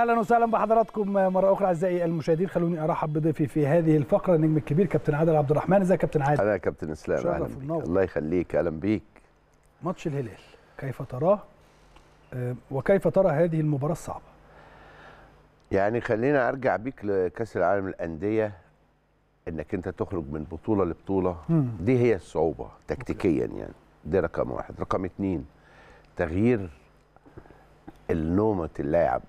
اهلا وسهلا بحضراتكم مره اخرى اعزائي المشاهدين خلوني ارحب بضيفي في هذه الفقره النجم الكبير كابتن عادل عبد الرحمن ازيك كابتن عادل انا كابتن اسلام اهلا بيك الله يخليك اهلا بيك ماتش الهلال كيف تراه آه، وكيف ترى هذه المباراه الصعبه يعني خلينا ارجع بيك لكاس العالم للانديه انك انت تخرج من بطوله لبطوله دي هي الصعوبه تكتيكيا يعني ده رقم واحد رقم اثنين تغيير النومه اللاعب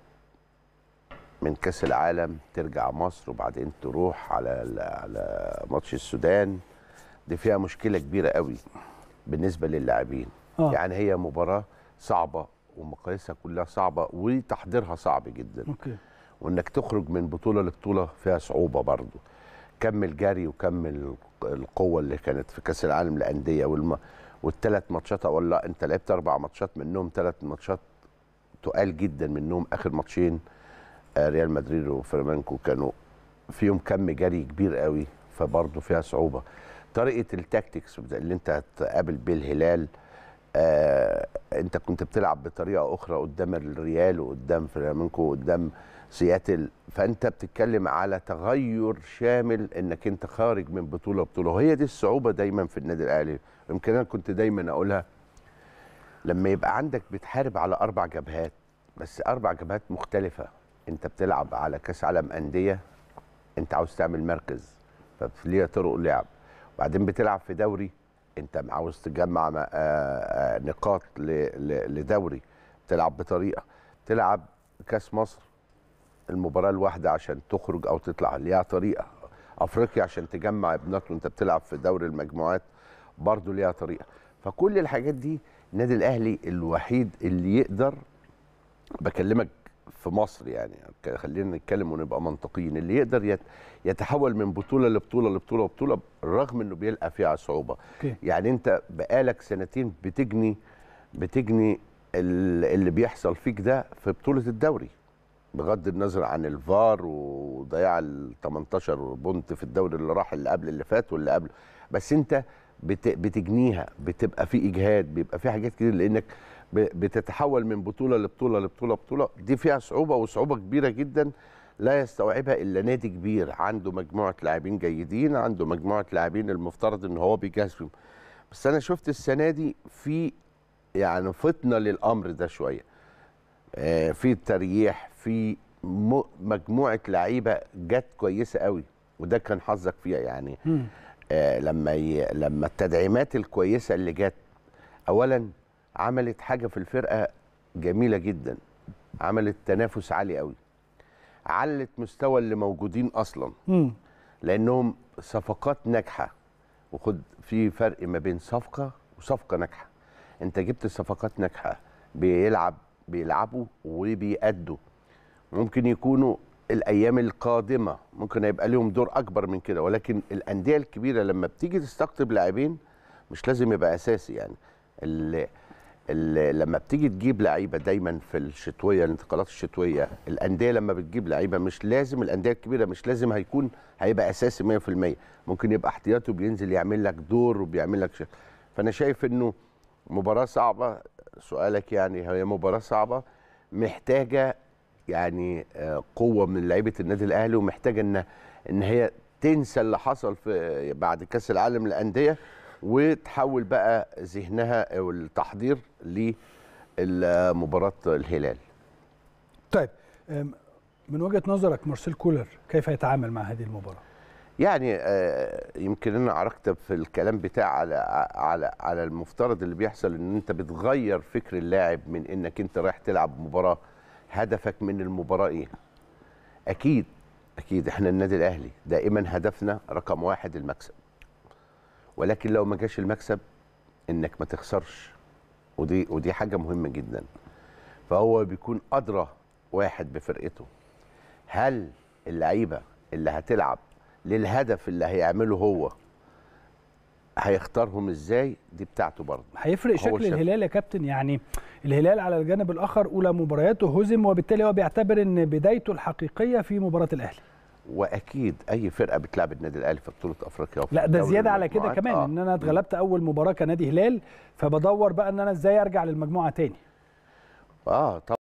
من كاس العالم ترجع مصر وبعدين تروح على على ماتش السودان دي فيها مشكله كبيره قوي بالنسبه للاعبين آه. يعني هي مباراه صعبه ومقاييسها كلها صعبه وتحضيرها صعب جدا أوكي. وانك تخرج من بطوله لبطوله فيها صعوبه برضو كم الجري وكم القوه اللي كانت في كاس العالم للانديه والم... والثلاث ماتشات ولا انت لعبت اربع ماتشات منهم ثلاث ماتشات تقال جدا منهم اخر ماتشين ريال مدريد وفلامنكو كانوا فيهم كم جري كبير قوي فبرضه فيها صعوبه طريقه التاكتكس اللي انت هتقابل بيه الهلال آه انت كنت بتلعب بطريقه اخرى قدام الريال وقدام فلامينكو وقدام سياتل فانت بتتكلم على تغير شامل انك انت خارج من بطوله بطوله وهي دي الصعوبه دايما في النادي الاهلي يمكن انا كنت دايما اقولها لما يبقى عندك بتحارب على اربع جبهات بس اربع جبهات مختلفه انت بتلعب على كاس عالم انديه انت عاوز تعمل مركز فليها طرق لعب وبعدين بتلعب في دوري انت عاوز تجمع آه، آه، نقاط لدوري تلعب بطريقه تلعب كاس مصر المباراه الواحده عشان تخرج او تطلع ليها طريقه افريقيا عشان تجمع ابنات وانت بتلعب في دوري المجموعات برضه ليها طريقه فكل الحاجات دي النادي الاهلي الوحيد اللي يقدر بكلمك في مصر يعني خلينا نتكلم ونبقى منطقيين اللي يقدر يتحول من بطوله لبطوله لبطوله لبطوله رغم انه بيلقى فيها صعوبه أوكي. يعني انت بقالك سنتين بتجني بتجني اللي بيحصل فيك ده في بطوله الدوري بغض النظر عن الفار وضياع ال 18 بونت في الدوري اللي راح اللي قبل اللي فات واللي قبله بس انت بتجنيها بتبقى في اجهاد بيبقى في حاجات كتير لانك بتتحول من بطوله لبطوله لبطوله بطوله دي فيها صعوبه وصعوبه كبيره جدا لا يستوعبها الا نادي كبير عنده مجموعه لاعبين جيدين عنده مجموعه لاعبين المفترض ان هو بيجهز فيهم بس انا شفت السنه دي في يعني فطنه للامر ده شويه آه، في ترييح في مجموعه لعيبه جت كويسه قوي وده كان حظك فيها يعني آه، لما لما التدعيمات الكويسه اللي جت اولا عملت حاجه في الفرقه جميله جدا عملت تنافس عالي قوي علت مستوى اللي موجودين اصلا مم. لانهم صفقات ناجحه وخد في فرق ما بين صفقه وصفقه ناجحه انت جبت صفقات ناجحه بيلعب بيلعبوا وبيأدوا ممكن يكونوا الايام القادمه ممكن هيبقى لهم دور اكبر من كده ولكن الانديه الكبيره لما بتيجي تستقطب لاعبين مش لازم يبقى اساسي يعني لما بتيجي تجيب لعيبه دايما في الشتويه الانتقالات الشتويه الانديه لما بتجيب لعيبه مش لازم الانديه الكبيره مش لازم هيكون هيبقى اساسي 100% ممكن يبقى احتياطي وبينزل يعمل لك دور وبيعمل لك شيء فانا شايف انه مباراه صعبه سؤالك يعني هي مباراه صعبه محتاجه يعني آه، قوه من لعيبه النادي الاهلي ومحتاجه ان ان هي تنسى اللي حصل في بعد كاس العالم للانديه وتحول بقى ذهنها او التحضير لمباراه الهلال طيب من وجهه نظرك مارسيل كولر كيف يتعامل مع هذه المباراه يعني آه، يمكن انا عرقت في الكلام بتاع على على على المفترض اللي بيحصل ان انت بتغير فكر اللاعب من انك انت رايح تلعب مباراه هدفك من المباراه ايه اكيد اكيد احنا النادي الاهلي دائما هدفنا رقم واحد المكسب ولكن لو ما جاش المكسب انك ما تخسرش ودي ودي حاجه مهمه جدا فهو بيكون ادرى واحد بفرقته هل اللعيبه اللي هتلعب للهدف اللي هيعمله هو هيختارهم ازاي دي بتاعته برضه هيفرق شكل شاف. الهلال يا كابتن يعني الهلال على الجانب الاخر اولى مبارياته هزم وبالتالي هو بيعتبر ان بدايته الحقيقيه في مباراه الاهلي واكيد اي فرقه بتلعب النادي الاهلي في بطوله افريقيا لا ده زياده على كده كمان آه. ان انا اتغلبت اول مباراه كنادي هلال فبدور بقى ان انا ازاي ارجع للمجموعه تاني اه طبعا